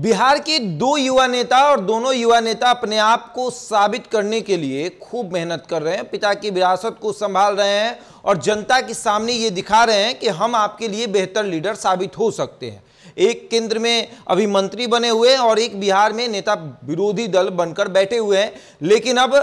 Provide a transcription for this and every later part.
बिहार के दो युवा नेता और दोनों युवा नेता अपने आप को साबित करने के लिए खूब मेहनत कर रहे हैं पिता की विरासत को संभाल रहे हैं और जनता के सामने ये दिखा रहे हैं कि हम आपके लिए बेहतर लीडर साबित हो सकते हैं एक केंद्र में अभी मंत्री बने हुए हैं और एक बिहार में नेता विरोधी दल बनकर बैठे हुए हैं लेकिन अब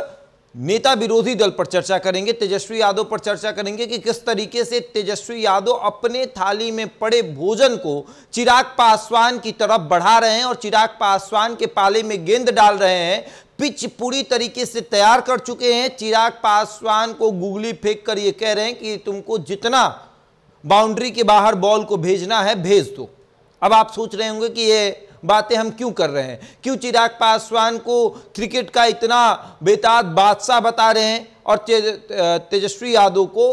नेता विरोधी दल पर चर्चा करेंगे तेजस्वी यादव पर चर्चा करेंगे कि किस तरीके से तेजस्वी यादव अपने थाली में पड़े भोजन को चिराग पासवान की तरफ बढ़ा रहे हैं और चिराग पासवान के पाले में गेंद डाल रहे हैं पिच पूरी तरीके से तैयार कर चुके हैं चिराग पासवान को गुगली फेंक कर ये कह रहे हैं कि तुमको जितना बाउंड्री के बाहर बॉल को भेजना है भेज दो अब आप सोच रहे होंगे कि ये बातें हम क्यों कर रहे हैं क्यों चिराग पासवान को क्रिकेट का इतना बेताद बादशाह बता रहे हैं और तेजस्वी यादव को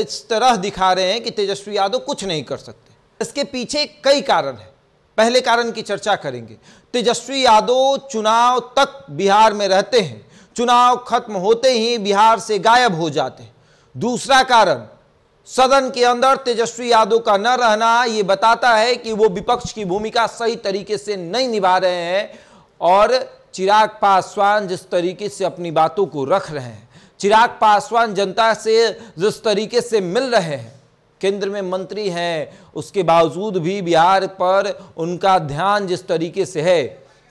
इस तरह दिखा रहे हैं कि तेजस्वी यादव कुछ नहीं कर सकते इसके पीछे कई कारण हैं पहले कारण की चर्चा करेंगे तेजस्वी यादव चुनाव तक बिहार में रहते हैं चुनाव खत्म होते ही बिहार से गायब हो जाते हैं दूसरा कारण सदन के अंदर तेजस्वी यादव का न रहना ये बताता है कि वो विपक्ष की भूमिका सही तरीके से नहीं निभा रहे हैं और चिराग पासवान जिस तरीके से अपनी बातों को रख रहे हैं चिराग पासवान जनता से जिस तरीके से मिल रहे हैं केंद्र में मंत्री हैं उसके बावजूद भी बिहार पर उनका ध्यान जिस तरीके से है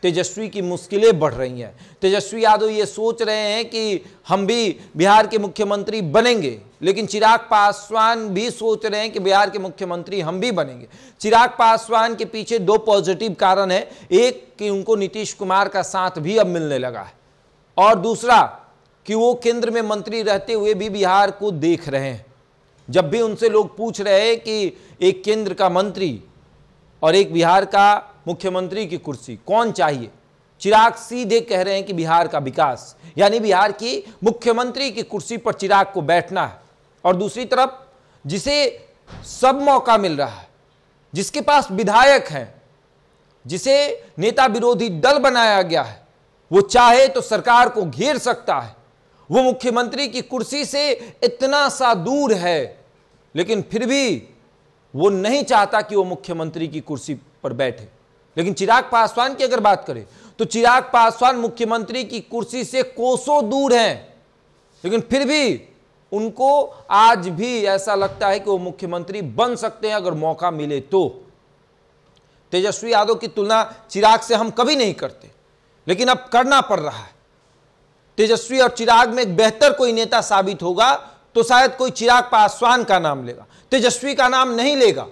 तेजस्वी की मुश्किलें बढ़ रही हैं तेजस्वी यादव ये सोच रहे हैं कि हम भी बिहार के मुख्यमंत्री बनेंगे लेकिन चिराग पासवान भी सोच रहे हैं कि बिहार के मुख्यमंत्री हम भी बनेंगे चिराग पासवान के पीछे दो पॉजिटिव कारण है एक कि उनको नीतीश कुमार का साथ भी अब मिलने लगा है और दूसरा कि वो केंद्र में मंत्री रहते हुए भी बिहार को देख रहे हैं जब भी उनसे लोग पूछ रहे हैं कि एक केंद्र का मंत्री और एक बिहार का मुख्यमंत्री की कुर्सी कौन चाहिए चिराग सीधे कह रहे हैं कि बिहार का विकास यानी बिहार की मुख्यमंत्री की कुर्सी पर चिराग को बैठना है और दूसरी तरफ जिसे सब मौका मिल रहा है जिसके पास विधायक हैं जिसे नेता विरोधी दल बनाया गया है वो चाहे तो सरकार को घेर सकता है वो मुख्यमंत्री की कुर्सी से इतना सा दूर है लेकिन फिर भी वो नहीं चाहता कि वो मुख्यमंत्री की कुर्सी पर बैठे लेकिन चिराग पासवान की अगर बात करें तो चिराग पासवान मुख्यमंत्री की कुर्सी से कोसों दूर हैं लेकिन फिर भी उनको आज भी ऐसा लगता है कि वो मुख्यमंत्री बन सकते हैं अगर मौका मिले तो तेजस्वी यादव की तुलना चिराग से हम कभी नहीं करते लेकिन अब करना पड़ रहा है तेजस्वी और चिराग में एक बेहतर कोई नेता साबित होगा तो शायद कोई चिराग पासवान का नाम लेगा तेजस्वी का नाम नहीं लेगा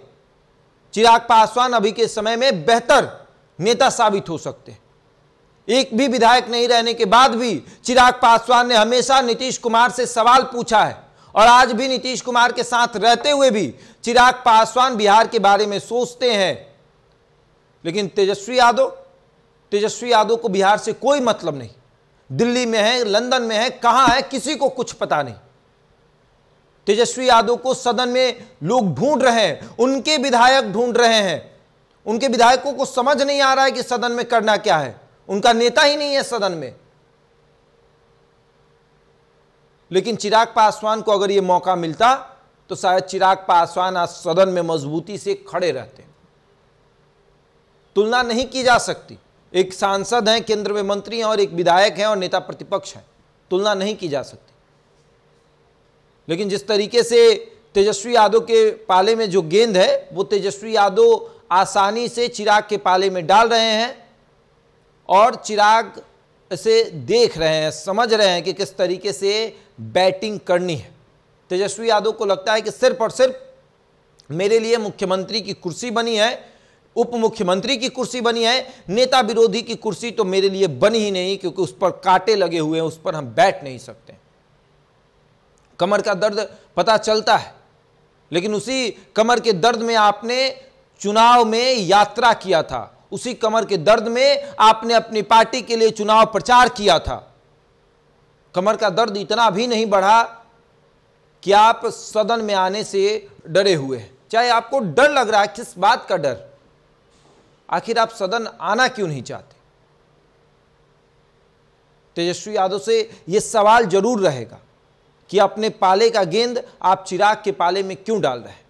चिराग पासवान अभी के समय में बेहतर नेता साबित हो सकते हैं एक भी विधायक नहीं रहने के बाद भी चिराग पासवान ने हमेशा नीतीश कुमार से सवाल पूछा है और आज भी नीतीश कुमार के साथ रहते हुए भी चिराग पासवान बिहार के बारे में सोचते हैं लेकिन तेजस्वी यादव तेजस्वी यादव को बिहार से कोई मतलब नहीं दिल्ली में है लंदन में है कहाँ है किसी को कुछ पता नहीं तेजस्वी यादव को सदन में लोग ढूंढ रहे हैं उनके विधायक ढूंढ रहे हैं उनके विधायकों को समझ नहीं आ रहा है कि सदन में करना क्या है उनका नेता ही नहीं है सदन में लेकिन चिराग पासवान को अगर यह मौका मिलता तो शायद चिराग पासवान आज सदन में मजबूती से खड़े रहते तुलना नहीं की जा सकती एक सांसद हैं केंद्र में मंत्री हैं और एक विधायक हैं और नेता प्रतिपक्ष हैं तुलना नहीं की जा सकती लेकिन जिस तरीके से तेजस्वी यादव के पाले में जो गेंद है वो तेजस्वी यादव आसानी से चिराग के पाले में डाल रहे हैं और चिराग से देख रहे हैं समझ रहे हैं कि किस तरीके से बैटिंग करनी है तेजस्वी यादव को लगता है कि सिर्फ और सिर्फ मेरे लिए मुख्यमंत्री की कुर्सी बनी है उप मुख्यमंत्री की कुर्सी बनी है नेता विरोधी की कुर्सी तो मेरे लिए बनी ही नहीं क्योंकि उस पर कांटे लगे हुए हैं उस पर हम बैठ नहीं सकते हैं कमर का दर्द पता चलता है लेकिन उसी कमर के दर्द में आपने चुनाव में यात्रा किया था उसी कमर के दर्द में आपने अपनी पार्टी के लिए चुनाव प्रचार किया था कमर का दर्द इतना भी नहीं बढ़ा कि आप सदन में आने से डरे हुए हैं चाहे आपको डर लग रहा है किस बात का डर आखिर आप सदन आना क्यों नहीं चाहते तेजस्वी यादव से यह सवाल जरूर रहेगा कि अपने पाले का गेंद आप चिराग के पाले में क्यों डाल रहे हैं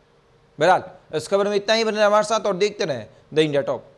बहरहाल इस खबर में इतना ही बने हमारे साथ और देखते रहें द इंडिया टॉप